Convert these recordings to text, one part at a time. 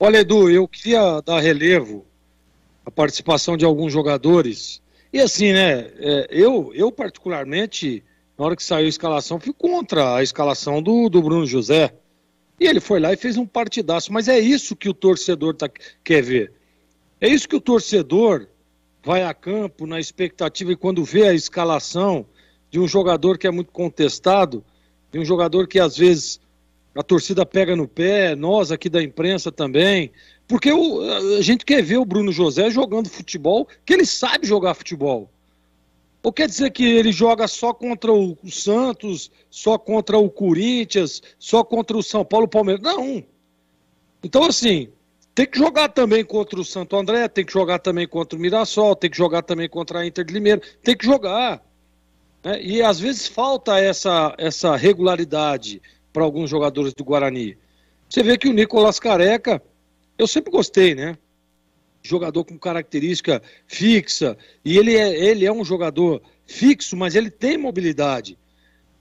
Olha, Edu, eu queria dar relevo à participação de alguns jogadores. E assim, né? É, eu, eu particularmente, na hora que saiu a escalação, fui contra a escalação do, do Bruno José. E ele foi lá e fez um partidaço. Mas é isso que o torcedor tá, quer ver. É isso que o torcedor vai a campo na expectativa e quando vê a escalação de um jogador que é muito contestado, de um jogador que às vezes a torcida pega no pé, nós aqui da imprensa também. Porque o, a gente quer ver o Bruno José jogando futebol, que ele sabe jogar futebol. Ou quer dizer que ele joga só contra o Santos, só contra o Corinthians, só contra o São Paulo, o Palmeiras? Não. Então, assim, tem que jogar também contra o Santo André, tem que jogar também contra o Mirassol, tem que jogar também contra a Inter de Limeira, tem que jogar. Né? E às vezes falta essa, essa regularidade para alguns jogadores do Guarani. Você vê que o Nicolas Careca, eu sempre gostei, né? Jogador com característica fixa, e ele é, ele é um jogador fixo, mas ele tem mobilidade.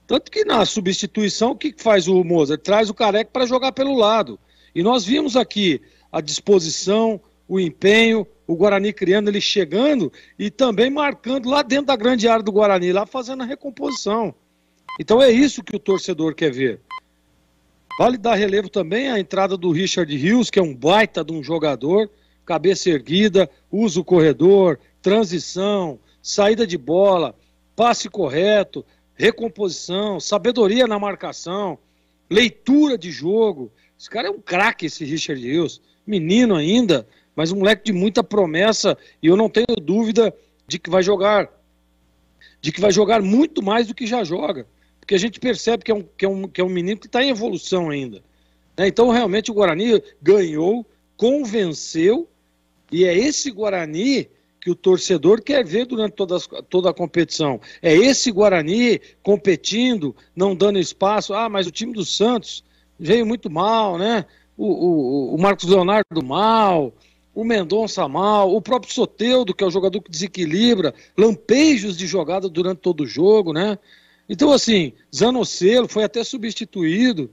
Tanto que na substituição, o que faz o Mozart? Traz o Careca para jogar pelo lado. E nós vimos aqui a disposição, o empenho, o Guarani criando, ele chegando e também marcando lá dentro da grande área do Guarani, lá fazendo a recomposição. Então é isso que o torcedor quer ver. Vale dar relevo também a entrada do Richard Rios, que é um baita de um jogador, cabeça erguida, usa o corredor, transição, saída de bola, passe correto, recomposição, sabedoria na marcação, leitura de jogo. Esse cara é um craque, esse Richard Rios. Menino ainda, mas um moleque de muita promessa e eu não tenho dúvida de que vai jogar de que vai jogar muito mais do que já joga porque a gente percebe que é um, que é um, que é um menino que está em evolução ainda. Né? Então, realmente, o Guarani ganhou, convenceu, e é esse Guarani que o torcedor quer ver durante toda, a, toda a competição. É esse Guarani competindo, não dando espaço. Ah, mas o time do Santos veio muito mal, né? O, o, o Marcos Leonardo mal, o Mendonça mal, o próprio Soteudo, que é o jogador que desequilibra, lampejos de jogada durante todo o jogo, né? Então, assim, Zanocelo foi até substituído.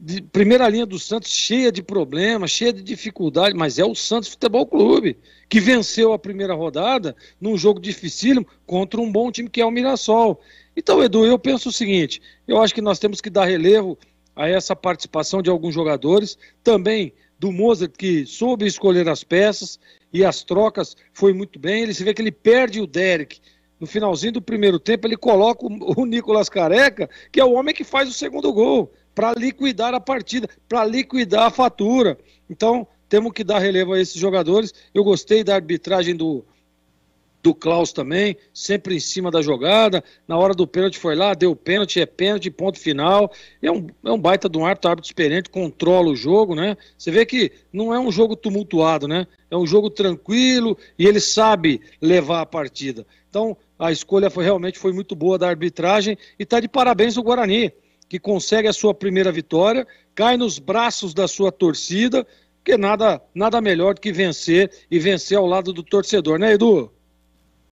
De primeira linha do Santos, cheia de problemas, cheia de dificuldade, mas é o Santos Futebol Clube, que venceu a primeira rodada num jogo dificílimo contra um bom time que é o Mirassol. Então, Edu, eu penso o seguinte: eu acho que nós temos que dar relevo a essa participação de alguns jogadores, também do Mozart, que soube escolher as peças e as trocas foi muito bem. Ele se vê que ele perde o Derek, no finalzinho do primeiro tempo, ele coloca o, Nicolas Careca, que é o homem que faz o segundo gol, para liquidar a partida, para liquidar a fatura. Então, temos que dar relevo a esses jogadores. Eu gostei da arbitragem do, do Klaus também, sempre em cima da jogada. Na hora do pênalti foi lá, deu pênalti, é pênalti, ponto final. É um, é um baita de um árbitro, tá, árbitro experiente, controla o jogo, né? Você vê que não é um jogo tumultuado, né? É um jogo tranquilo e ele sabe levar a partida. Então, a escolha foi, realmente foi muito boa da arbitragem e está de parabéns o Guarani, que consegue a sua primeira vitória, cai nos braços da sua torcida, porque nada, nada melhor do que vencer e vencer ao lado do torcedor, né, Edu?